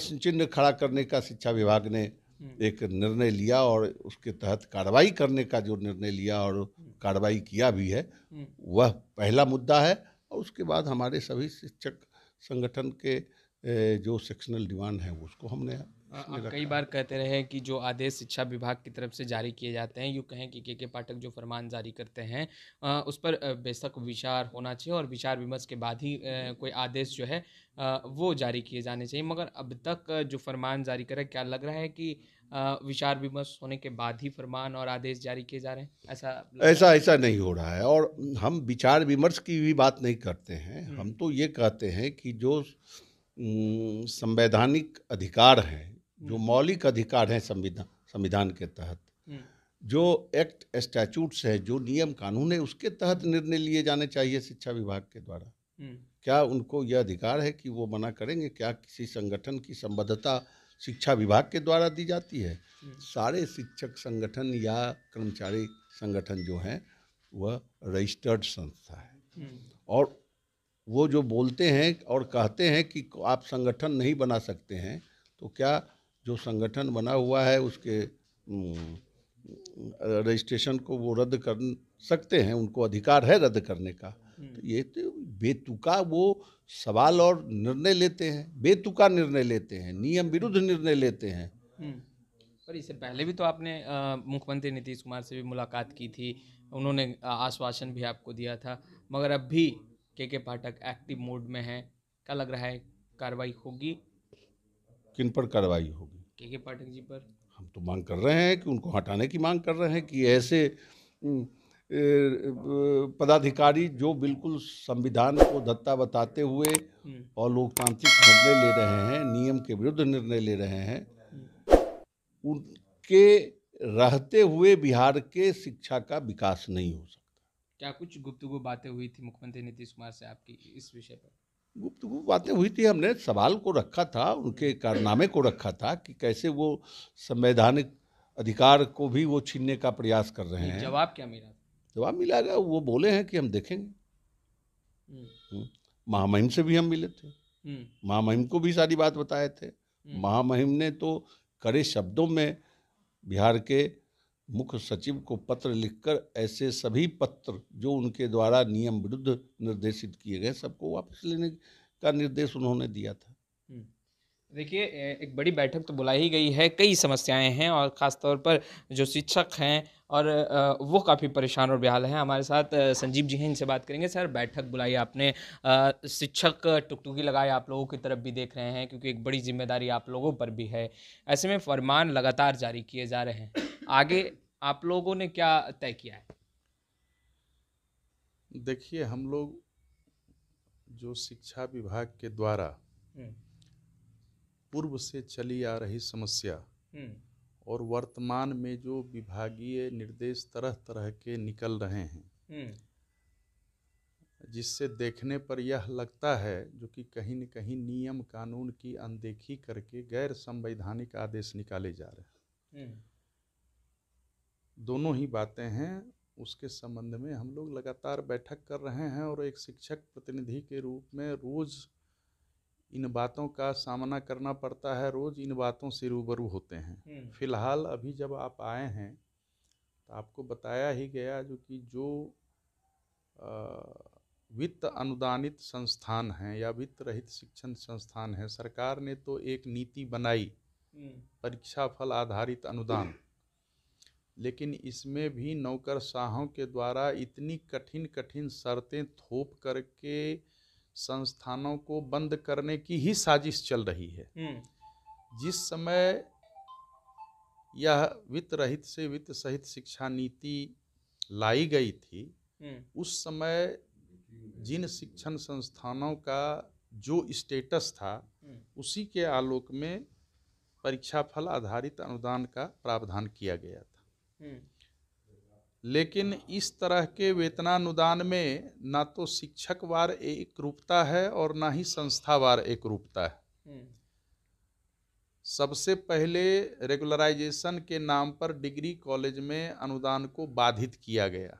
प्रश्न चिन्ह खड़ा करने का शिक्षा विभाग ने हम्म। एक निर्णय लिया और उसके तहत कार्रवाई करने का जो निर्णय लिया और हम्म। कार्रवाई किया भी है हम्म। वह पहला मुद्दा है और उसके बाद हमारे सभी शिक्षक संगठन के जो सेक्शनल डिमांड है उसको हमने आप कई बार कहते रहे कि जो आदेश शिक्षा विभाग की तरफ से जारी किए जाते हैं यूँ कहें कि के के पाठक जो फरमान जारी करते हैं उस पर बेशक विचार होना चाहिए और विचार विमर्श के बाद ही कोई आदेश जो है वो जारी किए जाने चाहिए मगर अब तक जो फरमान जारी करा क्या लग रहा है कि विचार विमर्श होने के बाद ही फरमान और आदेश जारी किए जा रहे हैं ऐसा ऐसा ऐसा नहीं हो रहा है और हम विचार विमर्श की भी बात नहीं करते हैं हम हम्म। तो ये कहते हैं कि जो संवैधानिक अधिकार हैं जो मौलिक अधिकार हैं संविधान संविधान के तहत हम्म। जो एक्ट स्टैचूट्स है जो नियम कानून है उसके तहत निर्णय लिए जाने चाहिए शिक्षा विभाग के द्वारा हम्म। क्या उनको यह अधिकार है कि वो मना करेंगे क्या किसी संगठन की संबद्धता शिक्षा विभाग के द्वारा दी जाती है हम्म। सारे शिक्षक संगठन या कर्मचारी संगठन जो हैं वह रजिस्टर्ड संस्था है और वो जो बोलते हैं और कहते हैं कि आप संगठन नहीं बना सकते हैं तो क्या जो संगठन बना हुआ है उसके रजिस्ट्रेशन को वो रद्द कर सकते हैं उनको अधिकार है रद्द करने का हम्म। तो ये तो बेतुका वो सवाल और निर्णय लेते हैं बेतुका निर्णय लेते हैं नियम विरुद्ध निर्णय लेते हैं हम्म। पर इससे पहले भी तो आपने मुख्यमंत्री नीतीश कुमार से भी मुलाकात की थी उन्होंने आश्वासन भी आपको दिया था मगर अब भी के के पाठक एक्टिव मोड में है क्या लग रहा है कार्रवाई होगी किन पर कार्रवाई होगी के के पाठक जी पर हम तो मांग कर रहे हैं कि उनको हटाने की मांग कर रहे हैं कि ऐसे पदाधिकारी जो बिल्कुल संविधान को दत्ता बताते हुए और लोकतांत्रिक निर्णय ले रहे हैं नियम के विरुद्ध निर्णय ले रहे हैं उनके रहते हुए बिहार के शिक्षा का विकास नहीं हो सकता क्या कुछ गुप्तगु बातें हुई थी मुख्यमंत्री नीतीश कुमार से आपकी इस विषय पर गुप्तगुप्त बातें हुई थी हमने सवाल को रखा था उनके कारनामे को रखा था कि कैसे वो संवैधानिक अधिकार को भी वो छीनने का प्रयास कर रहे हैं जवाब क्या मिला जवाब मिला गया वो बोले हैं कि हम देखेंगे हम्म। हम्म। महामहिम से भी हम मिले थे हम्म। महामहिम को भी सारी बात बताए थे महामहिम ने तो कड़े शब्दों में बिहार के मुख्य सचिव को पत्र लिखकर ऐसे सभी पत्र जो उनके द्वारा नियम विरुद्ध निर्देशित किए गए सबको वापस लेने का निर्देश उन्होंने दिया था हम्म। देखिए एक बड़ी बैठक तो बुलाई गई है कई समस्याएं हैं और ख़ासतौर पर जो शिक्षक हैं और वो काफ़ी परेशान और बेहाल हैं हमारे साथ संजीव जी हैं इनसे बात करेंगे सर बैठक बुलाई आपने शिक्षक टुकटुकी लगाए आप लोगों की तरफ भी देख रहे हैं क्योंकि एक बड़ी जिम्मेदारी आप लोगों पर भी है ऐसे में फरमान लगातार जारी किए जा रहे हैं आगे आप लोगों ने क्या तय किया है देखिए हम लोग जो शिक्षा विभाग के द्वारा हम्म। पूर्व से चली आ रही समस्या हम्म। और वर्तमान में जो विभागीय निर्देश तरह तरह के निकल रहे हैं हम्म। जिससे देखने पर यह लगता है जो कि कहीं न कहीं नियम कानून की अनदेखी करके गैर संवैधानिक आदेश निकाले जा रहे हैं दोनों ही बातें हैं उसके संबंध में हम लोग लगातार बैठक कर रहे हैं और एक शिक्षक प्रतिनिधि के रूप में रोज़ इन बातों का सामना करना पड़ता है रोज़ इन बातों से रूबरू होते हैं हम्म। फिलहाल अभी जब आप आए हैं तो आपको बताया ही गया जो कि जो वित्त अनुदानित संस्थान हैं या वित्त रहित शिक्षण संस्थान हैं सरकार ने तो एक नीति बनाई हम्म। परीक्षा फल आधारित अनुदान लेकिन इसमें भी नौकरशाहों के द्वारा इतनी कठिन कठिन शर्तें थोप करके संस्थानों को बंद करने की ही साजिश चल रही है हम्म। जिस समय यह वित्त रहित से वित्त सहित शिक्षा नीति लाई गई थी हम्म। उस समय जिन शिक्षण संस्थानों का जो स्टेटस था हम्म। उसी के आलोक में परीक्षाफल आधारित अनुदान का प्रावधान किया गया था लेकिन इस तरह के वेतनानुदान में ना तो शिक्षक वार एक रूपता है और ना ही संस्थावार एक रूपता है सबसे पहले रेगुलराइजेशन के नाम पर डिग्री कॉलेज में अनुदान को बाधित किया गया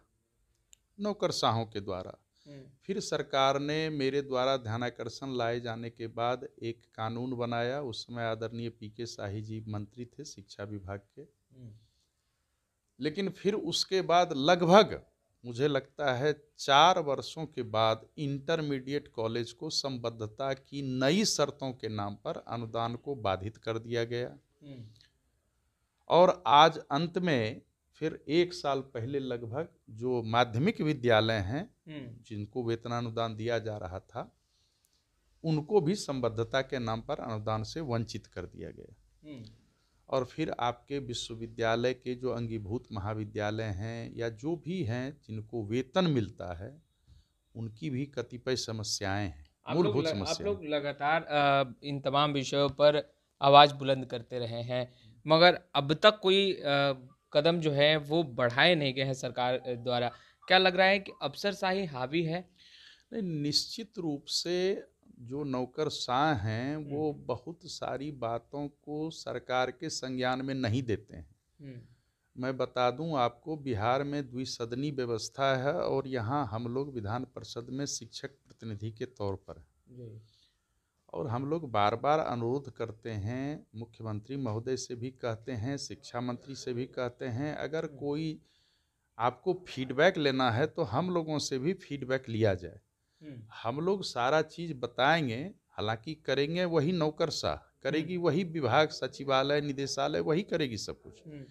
नौकरशाहों के द्वारा फिर सरकार ने मेरे द्वारा ध्यानाकर्षण लाए जाने के बाद एक कानून बनाया उस समय आदरणीय पी के शाही जी मंत्री थे शिक्षा विभाग के लेकिन फिर उसके बाद लगभग मुझे लगता है चार वर्षों के बाद इंटरमीडिएट कॉलेज को संबद्धता की नई शर्तों के नाम पर अनुदान को बाधित कर दिया गया हम्म। और आज अंत में फिर एक साल पहले लगभग जो माध्यमिक विद्यालय हैं हम्म। जिनको वेतनानुदान दिया जा रहा था उनको भी संबद्धता के नाम पर अनुदान से वंचित कर दिया गया हम्म। और फिर आपके विश्वविद्यालय के जो अंगीभूत महाविद्यालय हैं या जो भी हैं जिनको वेतन मिलता है उनकी भी कतिपय समस्याएं हैं मूलभूत समस्या आप लोग लगातार इन तमाम विषयों पर आवाज़ बुलंद करते रहे हैं मगर अब तक कोई कदम जो है वो बढ़ाए नहीं गए हैं सरकार द्वारा क्या लग रहा है कि अफसरशाही हावी है नहीं निश्चित रूप से जो नौकर शाह हैं वो हम्म। बहुत सारी बातों को सरकार के संज्ञान में नहीं देते हैं हम्म। मैं बता दूं आपको बिहार में द्विसदनी व्यवस्था है और यहाँ हम लोग विधान परिषद में शिक्षक प्रतिनिधि के तौर पर और हम लोग बार बार अनुरोध करते हैं मुख्यमंत्री महोदय से भी कहते हैं शिक्षा मंत्री से भी कहते हैं अगर हम्म। कोई आपको फीडबैक लेना है तो हम लोगों से भी फीडबैक लिया जाए हम्म। हम लोग सारा चीज बताएंगे हालांकि करेंगे वही नौकर शाह करेगी हम्म। वही विभाग सचिवालय निदेशालय वही करेगी सब कुछ हम्म।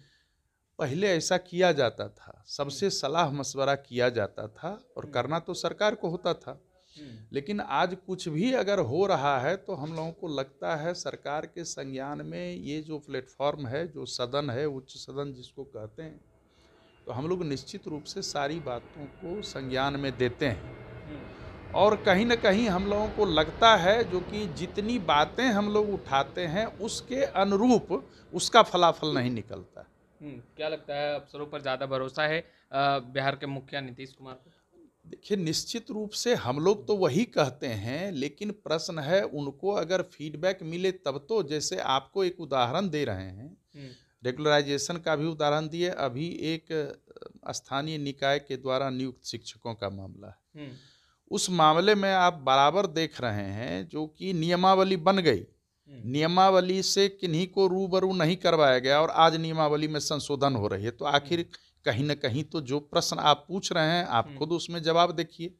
पहले ऐसा किया जाता था सबसे सलाह मशवरा किया जाता था और करना तो सरकार को होता था लेकिन आज कुछ भी अगर हो रहा है तो हम लोगों को लगता है सरकार के संज्ञान में ये जो प्लेटफॉर्म है जो सदन है उच्च सदन जिसको कहते हैं तो हम लोग निश्चित रूप से सारी बातों को संज्ञान में देते हैं और कहीं ना कहीं हम लोगों को लगता है जो कि जितनी बातें हम लोग उठाते हैं उसके अनुरूप उसका फलाफल नहीं निकलता हम्म, क्या लगता है अफसरों पर ज़्यादा भरोसा है बिहार के मुखिया नीतीश कुमार को देखिए निश्चित रूप से हम लोग तो वही कहते हैं लेकिन प्रश्न है उनको अगर फीडबैक मिले तब तो जैसे आपको एक उदाहरण दे रहे हैं रेगुलराइजेशन हम्म। का भी उदाहरण दिए अभी एक स्थानीय निकाय के द्वारा नियुक्त शिक्षकों का मामला है हम्म। उस मामले में आप बराबर देख रहे हैं जो कि नियमावली बन गई हम्म। नियमावली से किन्हीं को रूबरू नहीं करवाया गया और आज नियमावली में संशोधन हो रही है तो आखिर हम्म। कहीं ना कहीं तो जो प्रश्न आप पूछ रहे हैं आप हम्म। खुद उसमें जवाब देखिए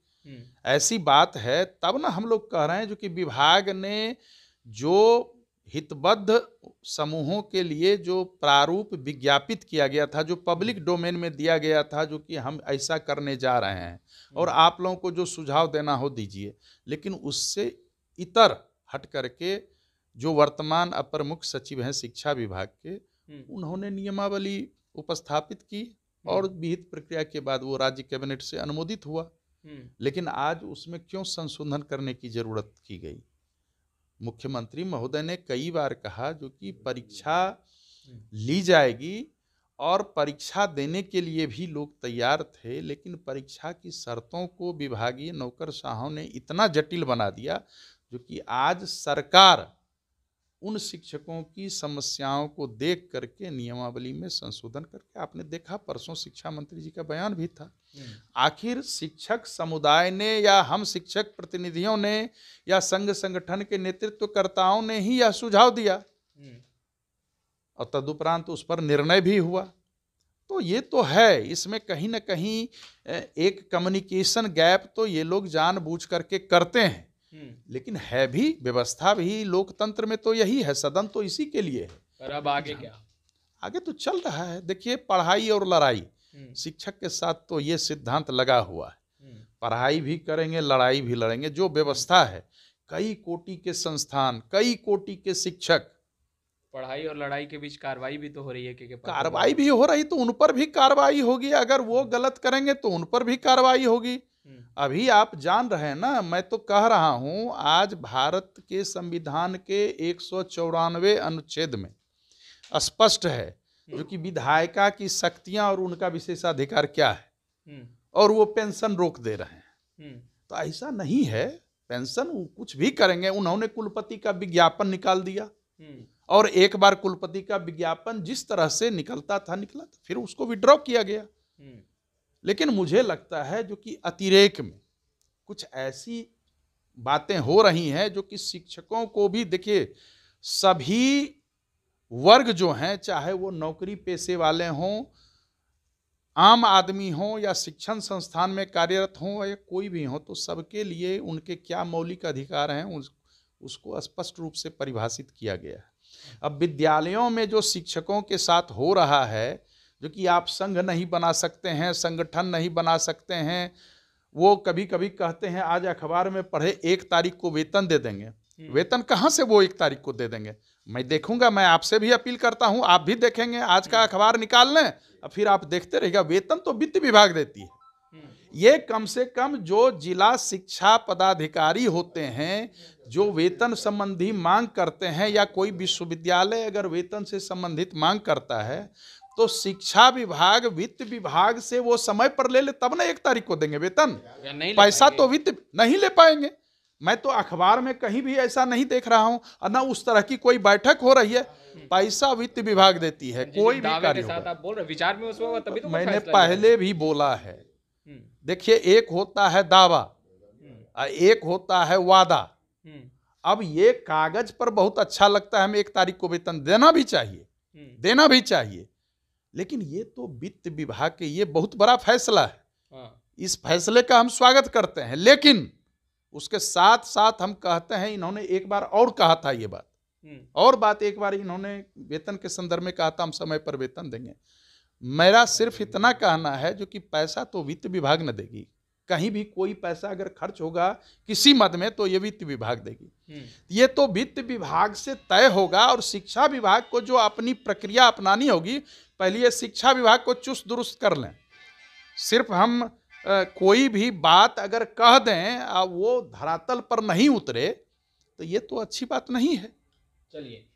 ऐसी बात है तब ना हम लोग कह रहे हैं जो कि विभाग ने जो हितबद्ध समूहों के लिए जो प्रारूप विज्ञापित किया गया था जो पब्लिक हम्म। डोमेन में दिया गया था जो कि हम ऐसा करने जा रहे हैं हम्म। और आप लोगों को जो सुझाव देना हो दीजिए लेकिन उससे इतर हट करके जो वर्तमान अपर मुख्य सचिव हैं शिक्षा विभाग के हम्म। उन्होंने नियमावली उपस्थापित की और विहित प्रक्रिया के बाद वो राज्य कैबिनेट से अनुमोदित हुआ लेकिन आज उसमें क्यों संशोधन करने की जरूरत की गई मुख्यमंत्री महोदय ने कई बार कहा जो कि परीक्षा ली जाएगी और परीक्षा देने के लिए भी लोग तैयार थे लेकिन परीक्षा की शर्तों को विभागीय नौकरशाहों ने इतना जटिल बना दिया जो कि आज सरकार उन शिक्षकों की समस्याओं को देख करके नियमावली में संशोधन करके आपने देखा परसों शिक्षा मंत्री जी का बयान भी था हम्म। आखिर शिक्षक समुदाय ने या हम शिक्षक प्रतिनिधियों ने या संघ संगठन के नेतृत्वकर्ताओं ने ही यह सुझाव दिया हम्म। और तदुपरांत उस पर निर्णय भी हुआ तो ये तो है इसमें कहीं ना कहीं एक कम्युनिकेशन गैप तो ये लोग जानबूझ करके करते हैं हम्म। लेकिन है भी व्यवस्था भी लोकतंत्र में तो यही है सदन तो इसी के लिए है पर अब आगे क्या आगे तो चल रहा है देखिए पढ़ाई और लड़ाई हम्म। शिक्षक के साथ तो ये सिद्धांत लगा हुआ है हम्म। पढ़ाई भी करेंगे लड़ाई भी लड़ेंगे जो व्यवस्था है कई कोटि के संस्थान कई कोटि के शिक्षक पढ़ाई और लड़ाई के बीच कार्रवाई भी तो हो रही है क्योंकि कार्रवाई भी हो रही तो उन पर भी कार्रवाई होगी अगर वो गलत करेंगे तो उन पर भी कार्रवाई होगी अभी आप जान रहे हैं ना मैं तो कह रहा हूँ आज भारत के संविधान के एक अनुच्छेद में स्पष्ट है हम्म। जो कि विधायिका की शक्तियां और उनका विशेषाधिकार क्या है हम्म। और वो पेंशन रोक दे रहे हैं हम्म। तो ऐसा नहीं है पेंशन वो कुछ भी करेंगे उन्होंने कुलपति का विज्ञापन निकाल दिया और एक बार कुलपति का विज्ञापन जिस तरह से निकलता था निकला था फिर उसको विड्रॉ किया गया लेकिन मुझे लगता है जो कि अतिरेक में कुछ ऐसी बातें हो रही हैं जो कि शिक्षकों को भी देखिए सभी वर्ग जो हैं चाहे वो नौकरी पेशे वाले हों आम आदमी हों या शिक्षण संस्थान में कार्यरत हों या कोई भी हो तो सबके लिए उनके क्या मौलिक अधिकार हैं उस, उसको स्पष्ट रूप से परिभाषित किया गया है अब विद्यालयों में जो शिक्षकों के साथ हो रहा है जो कि आप संघ नहीं बना सकते हैं संगठन नहीं बना सकते हैं वो कभी कभी कहते हैं आज अखबार में पढ़े एक तारीख को वेतन दे देंगे हम्म। वेतन कहाँ से वो एक तारीख को दे देंगे मैं देखूंगा मैं आपसे भी अपील करता हूँ आप भी देखेंगे आज का हम्म। अखबार निकाल लें और फिर आप देखते रहेगा वेतन तो वित्त विभाग देती है हम्म। ये कम से कम जो जिला शिक्षा पदाधिकारी होते हैं जो वेतन संबंधी मांग करते हैं या कोई विश्वविद्यालय अगर वेतन से संबंधित मांग करता है तो शिक्षा विभाग वित्त विभाग से वो समय पर ले ले तब ना एक तारीख को देंगे वेतन पैसा तो वित्त नहीं ले पाएंगे मैं तो अखबार में कहीं भी ऐसा नहीं देख रहा हूँ ना उस तरह की कोई बैठक हो रही है पैसा वित्त विभाग देती है कोई भी कार्य विचार में उसमें तभी तो मैंने पहले भी बोला है हम्म। देखिए एक होता है दावा हम्म। एक होता है वादा हम्म। अब ये कागज पर बहुत अच्छा लगता है हमें एक तारीख को वेतन देना भी चाहिए देना भी चाहिए लेकिन ये तो वित्त विभाग के ये बहुत बड़ा फैसला है हाँ। इस फैसले का हम स्वागत करते हैं लेकिन उसके साथ साथ हम कहते हैं इन्होंने एक बार और कहा था ये बात हम्म। और बात एक बार इन्होंने वेतन के संदर्भ में कहा था हम समय पर वेतन देंगे मेरा सिर्फ इतना कहना है जो कि पैसा तो वित्त विभाग न देगी कहीं भी कोई पैसा अगर खर्च होगा किसी मद में तो ये वित्त विभाग देगी हम्म। ये तो वित्त विभाग से तय होगा और शिक्षा विभाग को जो अपनी प्रक्रिया अपनानी होगी पहले ये शिक्षा विभाग को चुस्त दुरुस्त कर लें सिर्फ हम आ, कोई भी बात अगर कह दें आ, वो धरातल पर नहीं उतरे तो ये तो अच्छी बात नहीं है चलिए